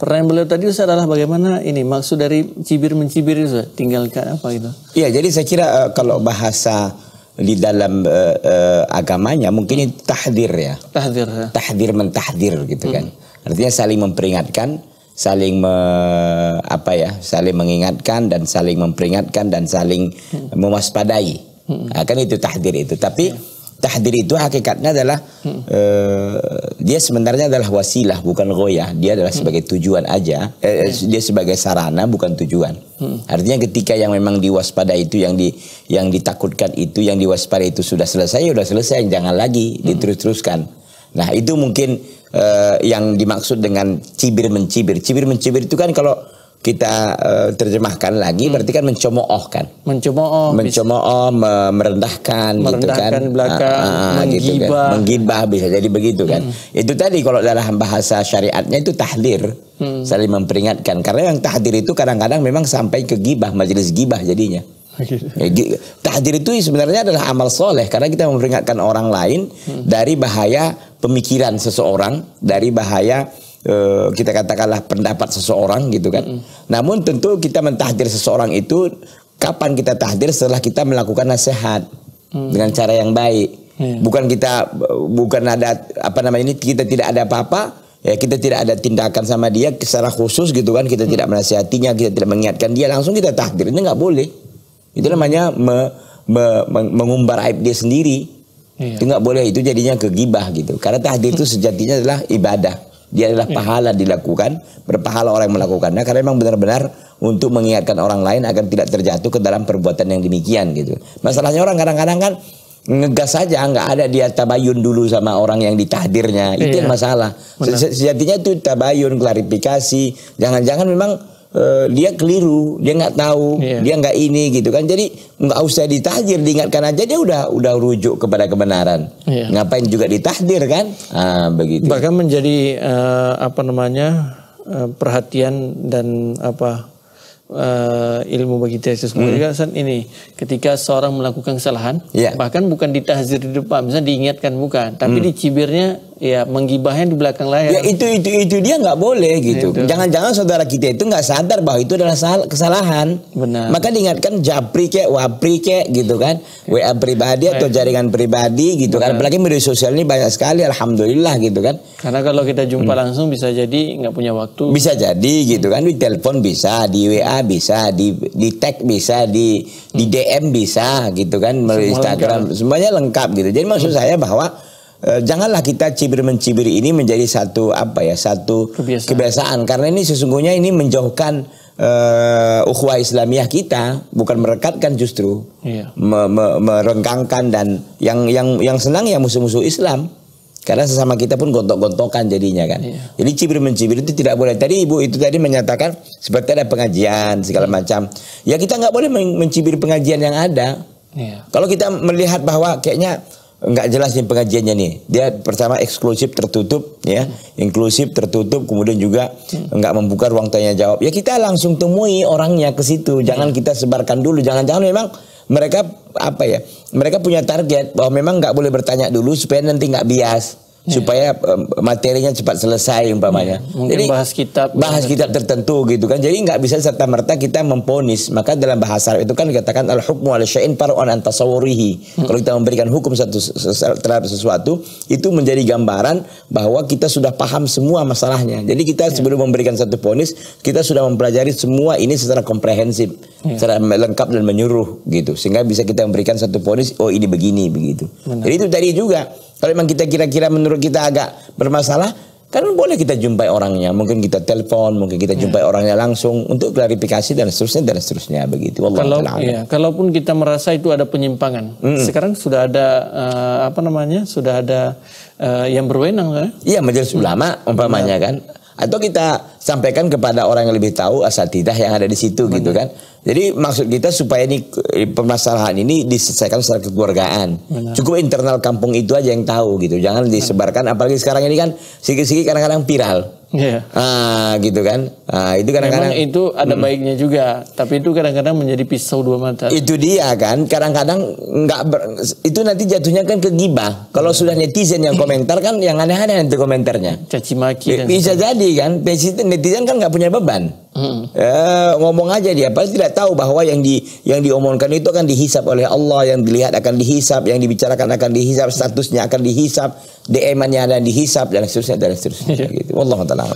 Pertanyaan beliau tadi Ustaz adalah bagaimana ini maksud dari cibir mencibir itu tinggalkan apa itu? Iya, jadi saya kira uh, kalau bahasa di dalam uh, uh, agamanya mungkin ini tahdir ya. Tahdir. Ya. Tahdir mentahdir gitu kan. hmm. kan. Artinya saling memperingatkan, saling me, apa ya, saling mengingatkan dan saling memperingatkan dan saling hmm. mewaspadai. Hmm. Nah, kan itu tahdir itu. Tapi ya tahdir itu hakikatnya adalah hmm. uh, dia sebenarnya adalah wasilah bukan goyah dia adalah hmm. sebagai tujuan aja eh, eh, hmm. dia sebagai sarana bukan tujuan hmm. artinya ketika yang memang diwaspada itu yang di yang ditakutkan itu yang diwaspada itu sudah selesai ya sudah selesai jangan lagi hmm. diterus-teruskan nah itu mungkin uh, yang dimaksud dengan cibir mencibir cibir mencibir itu kan kalau kita uh, terjemahkan lagi hmm. berarti kan mencemooh kan mencemooh mencemooh me merendahkan merendahkan gitu kan belaka ah, ah, menggibah gitu kan. menggibah bisa jadi begitu kan hmm. itu tadi kalau dalam bahasa syariatnya itu tahdir hmm. saling memperingatkan karena yang tahdir itu kadang-kadang memang sampai ke gibah majelis gibah jadinya ya, tahdir itu sebenarnya adalah amal soleh karena kita memperingatkan orang lain hmm. dari bahaya pemikiran seseorang dari bahaya Eh, kita katakanlah pendapat seseorang gitu kan. Mm. Namun tentu kita mentahdir seseorang itu kapan kita tahdir setelah kita melakukan nasihat mm. dengan cara yang baik. Mm. Bukan kita bukan ada apa namanya ini kita tidak ada apa-apa ya kita tidak ada tindakan sama dia secara khusus gitu kan kita hmm. tidak menasihatinya kita tidak mengingatkan dia langsung kita tahdir ini nggak boleh itu mm. namanya me, me, mengumbar aib dia sendiri iya. itu nggak boleh itu jadinya kegibah gitu karena tahdir itu sejatinya adalah ibadah dia adalah ya. pahala dilakukan, berpahala orang yang melakukannya karena memang benar-benar untuk mengingatkan orang lain agar tidak terjatuh ke dalam perbuatan yang demikian gitu. Masalahnya orang kadang-kadang kan ngegas saja nggak ada dia tabayun dulu sama orang yang ditahdirnya itu iya. yang masalah Se sejatinya itu tabayun klarifikasi jangan-jangan memang Eh, dia keliru, dia nggak tahu, yeah. dia nggak ini gitu kan. Jadi nggak usah ditahdir, diingatkan aja dia udah udah rujuk kepada kebenaran. Yeah. Ngapain juga ditahdir kan? Ah, begitu. Bahkan menjadi uh, apa namanya uh, perhatian dan apa uh, ilmu bagi Yesus. hmm. juga ini ketika seorang melakukan kesalahan yeah. bahkan bukan ditahdir di depan misalnya diingatkan bukan tapi hmm. dicibirnya Iya menggibahnya di belakang layar. Ya itu itu itu dia nggak boleh gitu. Jangan-jangan saudara kita itu nggak sadar bahwa itu adalah kesalahan. Benar. Maka diingatkan japri kek, wapri kek gitu kan. Iya. WA pribadi atau iya. jaringan pribadi gitu kan. Benar. kan. Apalagi media sosial ini banyak sekali alhamdulillah gitu kan. Karena kalau kita jumpa hmm. langsung bisa jadi nggak punya waktu. Bisa jadi gitu kan di telepon bisa, di WA bisa, di di tag bisa, di di DM hmm. bisa gitu kan melalui Instagram. Lengkap. Semuanya lengkap gitu. Jadi maksud hmm. saya bahwa Eh, janganlah kita cibir mencibir ini menjadi satu apa ya satu kebiasaan, kebiasaan. karena ini sesungguhnya ini menjauhkan uh, ukhuwah Islamiyah kita bukan merekatkan justru iya. me, me, merenggangkan dan yang yang yang senang ya musuh-musuh Islam karena sesama kita pun gontok-gontokan jadinya kan. Iya. Jadi cibir mencibir itu tidak boleh. Tadi ibu itu tadi menyatakan seperti ada pengajian segala iya. macam. Ya kita nggak boleh mencibir pengajian yang ada. Iya. Kalau kita melihat bahwa kayaknya nggak jelas nih pengajiannya nih. Dia pertama eksklusif tertutup ya, inklusif tertutup, kemudian juga nggak membuka ruang tanya jawab. Ya kita langsung temui orangnya ke situ. Jangan iya. kita sebarkan dulu. Jangan-jangan memang mereka apa ya? Mereka punya target bahwa memang nggak boleh bertanya dulu supaya nanti nggak bias. Iya. supaya materinya cepat selesai umpamanya. Yeah. jadi bahas kitab gitu. bahas kitab tertentu gitu kan. Jadi nggak bisa serta merta kita memponis. Maka dalam bahasa Arab itu kan dikatakan al hukmu al syain paruan an Hmm. Kalau kita memberikan hukum satu terhadap sesuatu itu menjadi gambaran bahwa kita sudah paham semua masalahnya. Jadi kita yeah. sebelum memberikan satu ponis kita sudah mempelajari semua ini secara komprehensif, yeah. secara lengkap dan menyuruh gitu sehingga bisa kita memberikan satu ponis oh ini begini begitu. Benar. Jadi itu tadi juga kalau memang kita kira-kira menurut kita agak bermasalah, kan boleh kita jumpai orangnya, mungkin kita telepon, mungkin kita ya. jumpai ya. orangnya langsung untuk klarifikasi dan seterusnya dan seterusnya begitu. Kalau ya, kalaupun kita merasa itu ada penyimpangan, mm sekarang sudah ada uh, apa namanya, sudah ada uh, yang berwenang kan? Iya majelis ulama umpamanya kan, atau kita sampaikan kepada orang yang lebih tahu asal asatidah yang ada di situ gitu Benar. gitu kan. Jadi maksud kita supaya ini eh, permasalahan ini diselesaikan secara kekeluargaan. Benar. Cukup internal kampung itu aja yang tahu gitu. Jangan disebarkan apalagi sekarang ini kan sikit-sikit kadang-kadang viral. Yeah. Ah, gitu kan. Ah, itu kadang-kadang itu ada hmm. baiknya juga, tapi itu kadang-kadang menjadi pisau dua mata. Itu dia kan, kadang-kadang nggak ber, itu nanti jatuhnya kan ke gibah. Kalau yeah. sudah netizen yang komentar kan yang aneh-aneh itu komentarnya. Caci maki bisa jadi kan, netizen kan nggak punya beban. Hmm. Ya, ngomong aja dia, pasti tidak tahu bahwa yang di yang diomongkan itu akan dihisap oleh Allah, yang dilihat akan dihisap, yang dibicarakan akan dihisap, statusnya akan dihisap, DM-nya ada dihisap dan seterusnya dan seterusnya. Iya. gitu. Wallahu taala.